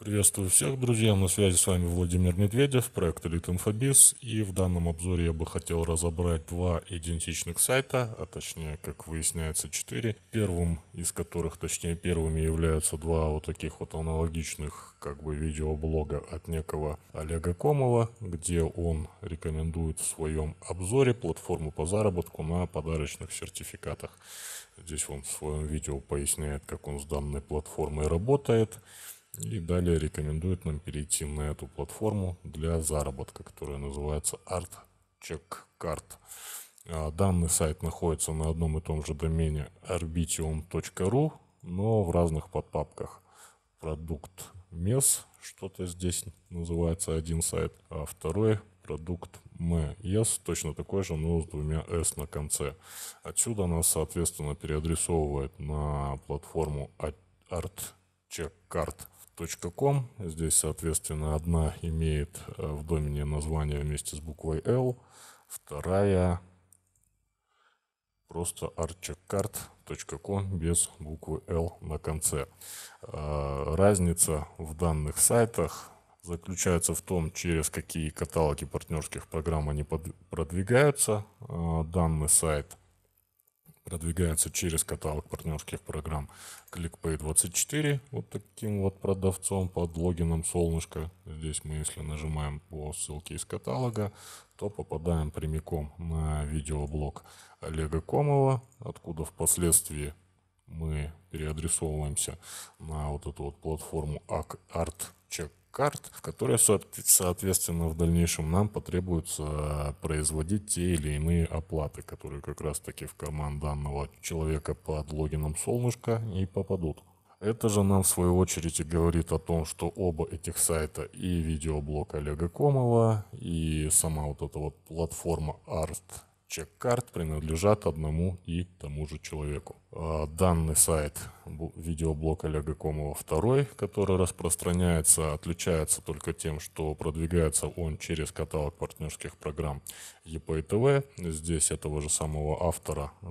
Приветствую всех, друзья! На связи с вами Владимир Медведев, проект Elite Infobiz, И в данном обзоре я бы хотел разобрать два идентичных сайта, а точнее, как выясняется, четыре. Первым из которых, точнее, первыми являются два вот таких вот аналогичных как бы видеоблога от некого Олега Комова, где он рекомендует в своем обзоре платформу по заработку на подарочных сертификатах. Здесь он в своем видео поясняет, как он с данной платформой работает. И далее рекомендует нам перейти на эту платформу для заработка, которая называется Art Check Card. А, данный сайт находится на одном и том же домене arbitium.ru, но в разных подпапках. Продукт MES, что-то здесь называется один сайт, а второй продукт MES, точно такой же, но с двумя S на конце. Отсюда нас, соответственно, переадресовывает на платформу Art .com. Здесь, соответственно, одна имеет э, в домене название вместе с буквой L, вторая просто archicard.com без буквы L на конце. Э, разница в данных сайтах заключается в том, через какие каталоги партнерских программ они продвигаются, э, данный сайт – продвигается через каталог партнерских программ ClickPay24, вот таким вот продавцом под логином «Солнышко». Здесь мы, если нажимаем по ссылке из каталога, то попадаем прямиком на видеоблог Олега Комова, откуда впоследствии мы переадресовываемся на вот эту вот платформу ArtCheck карт, в которые, соответственно, в дальнейшем нам потребуется э, производить те или иные оплаты, которые как раз-таки в карман данного человека под логином «Солнышко» и попадут. Это же нам в свою очередь и говорит о том, что оба этих сайта и видеоблог Олега Комова, и сама вот эта вот платформа Art чек-карт принадлежат одному и тому же человеку. А, данный сайт видеоблог Олега Комова второй, который распространяется, отличается только тем, что продвигается он через каталог партнерских программ ЕП Здесь этого же самого автора э,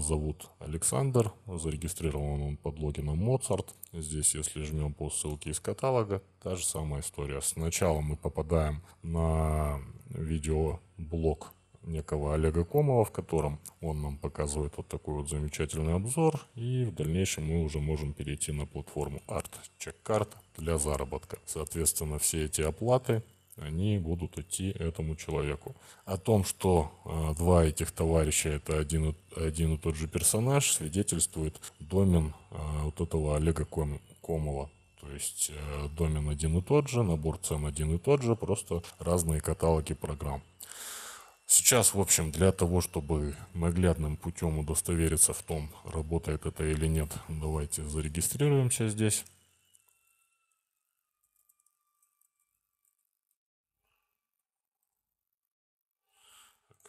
зовут Александр, зарегистрирован он под логином Моцарт. Здесь, если жмем по ссылке из каталога, та же самая история. Сначала мы попадаем на видеоблог некого Олега Комова, в котором он нам показывает вот такой вот замечательный обзор. И в дальнейшем мы уже можем перейти на платформу Art Check Card для заработка. Соответственно, все эти оплаты они будут идти этому человеку. О том, что э, два этих товарища это один, один и тот же персонаж, свидетельствует домен э, вот этого Олега Ком, Комова. То есть э, домен один и тот же, набор цен один и тот же, просто разные каталоги программ. Сейчас, в общем, для того, чтобы наглядным путем удостовериться в том, работает это или нет, давайте зарегистрируемся здесь.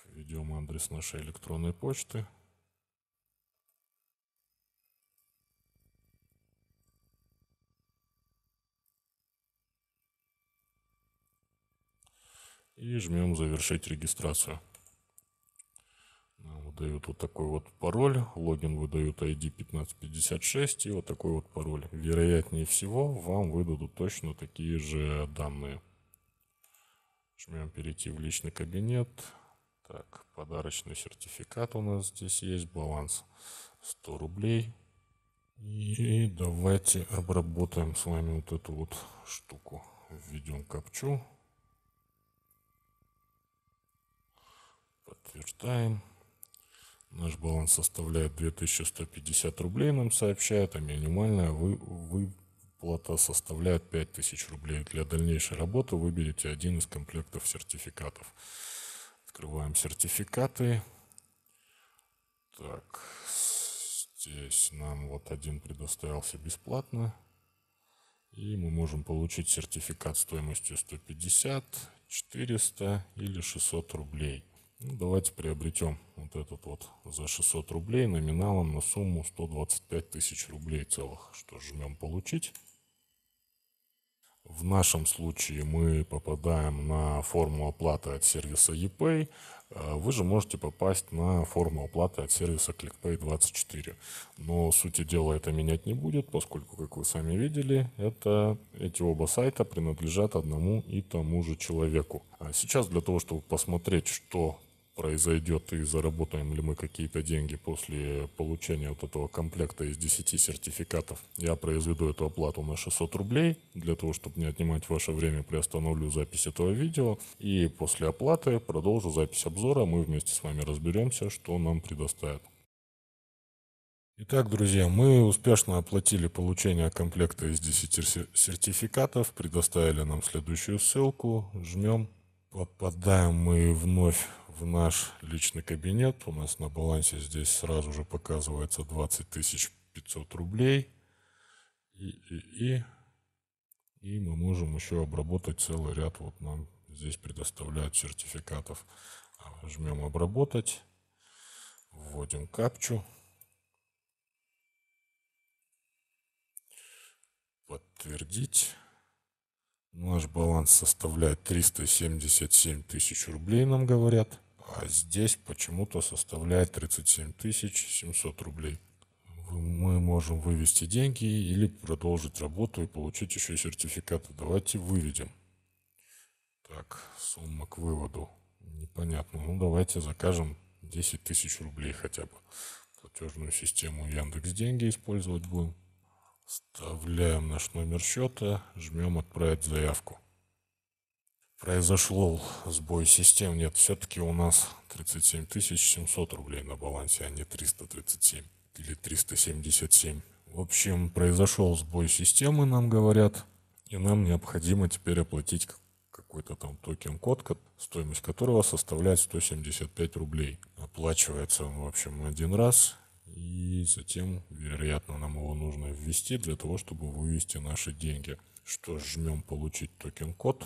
введем адрес нашей электронной почты. и жмем завершить регистрацию. Нам выдают вот такой вот пароль, логин выдают ID 1556 и вот такой вот пароль. Вероятнее всего вам выдадут точно такие же данные. Жмем перейти в личный кабинет. Так, подарочный сертификат у нас здесь есть, баланс 100 рублей. И давайте обработаем с вами вот эту вот штуку. Введем капчу. Подтверждаем. Наш баланс составляет 2150 рублей, нам сообщают, а минимальная вы, выплата составляет 5000 рублей. Для дальнейшей работы выберите один из комплектов сертификатов. Открываем сертификаты. Так, здесь нам вот один предоставился бесплатно. И мы можем получить сертификат стоимостью 150, 400 или 600 рублей. Ну, давайте приобретем вот этот вот за 600 рублей номиналом на сумму 125 тысяч рублей целых. Что жмем «Получить». В нашем случае мы попадаем на форму оплаты от сервиса ePay. Э, вы же можете попасть на форму оплаты от сервиса ClickPay24. Но сути дела это менять не будет, поскольку, как вы сами видели, это, эти оба сайта принадлежат одному и тому же человеку. А сейчас для того, чтобы посмотреть, что произойдет и заработаем ли мы какие-то деньги после получения вот этого комплекта из 10 сертификатов. Я произведу эту оплату на 600 рублей. Для того, чтобы не отнимать ваше время, приостановлю запись этого видео. И после оплаты продолжу запись обзора. Мы вместе с вами разберемся, что нам предоставят. Итак, друзья, мы успешно оплатили получение комплекта из 10 сертификатов, предоставили нам следующую ссылку, жмем, попадаем мы вновь в наш личный кабинет. У нас на балансе здесь сразу же показывается 20 500 рублей. И, и, и, и мы можем еще обработать целый ряд. Вот нам здесь предоставляют сертификатов. А, жмем «Обработать», вводим капчу. Подтвердить. Наш баланс составляет 377 тысяч рублей, нам говорят а здесь почему-то составляет 37 700 рублей. Мы можем вывести деньги или продолжить работу и получить еще сертификаты. Давайте выведем. Так, сумма к выводу. Непонятно. Ну, давайте закажем 10 тысяч рублей хотя бы. Платежную систему Яндекс Деньги использовать будем. Вставляем наш номер счета, жмем «Отправить заявку» произошло сбой систем. Нет, все-таки у нас 37 700 рублей на балансе, а не 337 или 377. В общем, произошел сбой системы, нам говорят, и нам необходимо теперь оплатить какой-то там токен-код, стоимость которого составляет 175 рублей. Оплачивается он, в общем, один раз, и затем, вероятно, нам его нужно ввести для того, чтобы вывести наши деньги. Что ж, жмем «Получить токен-код»,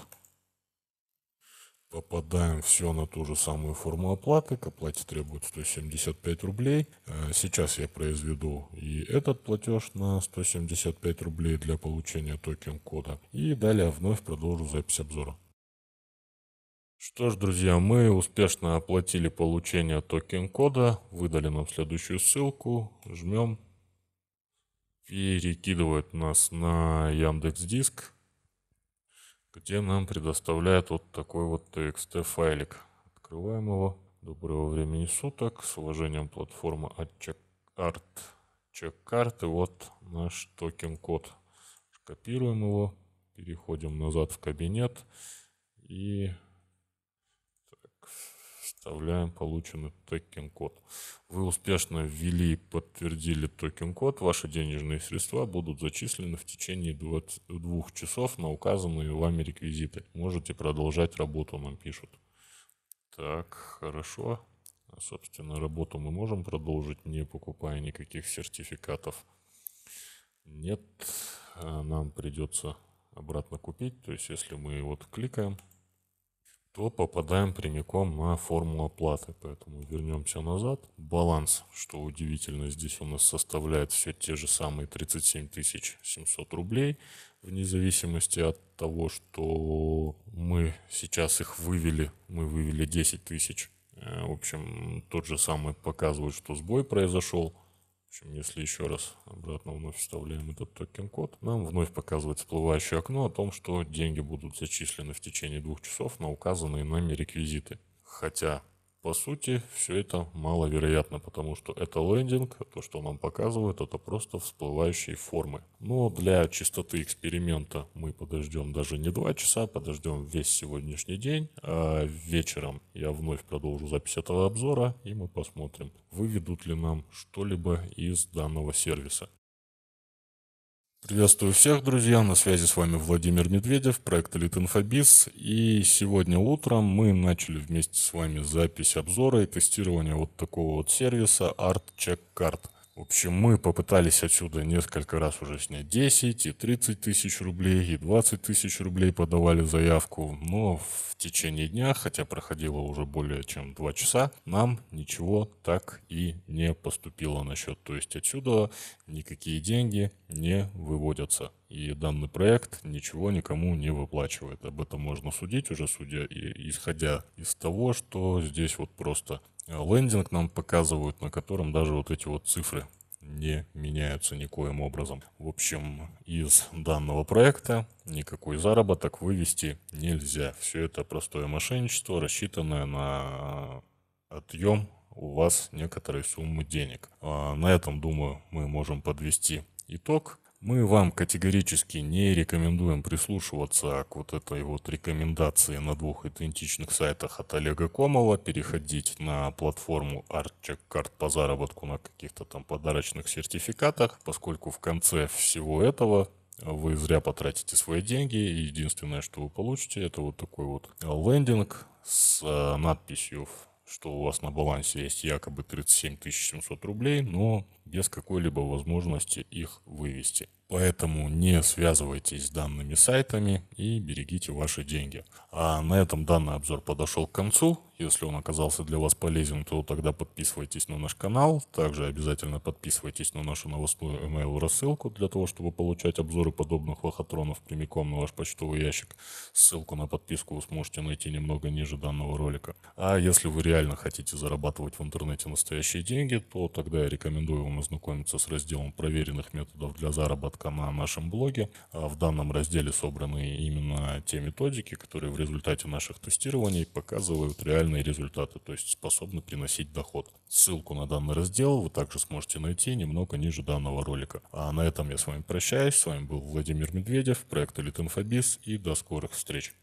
Попадаем все на ту же самую форму оплаты. К оплате требует 175 рублей. Э, сейчас я произведу и этот платеж на 175 рублей для получения токен кода. И далее вновь продолжу запись обзора. Что ж, друзья, мы успешно оплатили получение токен кода, выдали нам следующую ссылку, жмем, перекидывает нас на Яндекс Диск где нам предоставляет вот такой вот txt файлик. Открываем его. Доброго времени суток. С уважением платформа ArtCheckCard. Check и вот наш токен код. Копируем его. Переходим назад в кабинет. И вставляем полученный токен-код. Вы успешно ввели и подтвердили токен-код. Ваши денежные средства будут зачислены в течение 20, двух часов на указанные вами реквизиты. Можете продолжать работу, нам пишут. Так, хорошо. Собственно, работу мы можем продолжить, не покупая никаких сертификатов. Нет, э, нам придется обратно купить. То есть, если мы вот кликаем, то попадаем прямиком на формулу оплаты. Поэтому вернемся назад. Баланс, что удивительно, здесь у нас составляет все те же самые 37 700 рублей, вне зависимости от того, что мы сейчас их вывели, мы вывели 10 тысяч. Э, в общем, тот же самый показывает, что сбой произошел общем, если еще раз обратно вновь вставляем этот токен-код, нам вновь показывает всплывающее окно о том, что деньги будут зачислены в течение двух часов на указанные нами реквизиты. Хотя по сути, все это маловероятно, потому что это лендинг, то, что нам показывают, это просто всплывающие формы. Но для чистоты эксперимента мы подождем даже не 2 часа, подождем весь сегодняшний день. А вечером я вновь продолжу запись этого обзора, и мы посмотрим, выведут ли нам что-либо из данного сервиса. Приветствую всех, друзья! На связи с вами Владимир Медведев, проект Elite Infobis. И сегодня утром мы начали вместе с вами запись обзора и тестирования вот такого вот сервиса Art Check Card – в общем, мы попытались отсюда несколько раз уже снять 10 и 30 тысяч рублей, и 20 тысяч рублей подавали заявку, но в течение дня, хотя проходило уже более чем 2 часа, нам ничего так и не поступило на счет. То есть отсюда никакие деньги не выводятся. И данный проект ничего никому не выплачивает. Об этом можно судить уже, судя, исходя из того, что здесь вот просто лендинг нам показывают, на котором даже вот эти вот цифры не меняются никоим образом. В общем, из данного проекта никакой заработок вывести нельзя. Все это простое мошенничество, рассчитанное на отъем у вас некоторой суммы денег. А на этом, думаю, мы можем подвести итог мы вам категорически не рекомендуем прислушиваться к вот этой вот рекомендации на двух идентичных сайтах от Олега Комова, переходить на платформу Artcheck карт по заработку на каких-то там подарочных сертификатах, поскольку в конце всего этого вы зря потратите свои деньги, и единственное, что вы получите, это вот такой вот лендинг с надписью что у вас на балансе есть якобы 37 700 рублей, но без какой-либо возможности их вывести. Поэтому не связывайтесь с данными сайтами и берегите ваши деньги. А на этом данный обзор подошел к концу. Если он оказался для вас полезен, то тогда подписывайтесь на наш канал. Также обязательно подписывайтесь на нашу новостную email рассылку для того, чтобы получать обзоры подобных лохотронов прямиком на ваш почтовый ящик. Ссылку на подписку вы сможете найти немного ниже данного ролика. А если вы реально хотите зарабатывать в интернете настоящие деньги, то тогда я рекомендую вам ознакомиться с разделом проверенных методов для заработка коротко на нашем блоге. А, в данном разделе собраны именно те методики, которые в результате наших тестирований показывают реальные результаты, то есть способны приносить доход. Ссылку на данный раздел вы также сможете найти немного ниже данного ролика. А на этом я с вами прощаюсь. С вами был Владимир Медведев, проект Elite Infobis и до скорых встреч.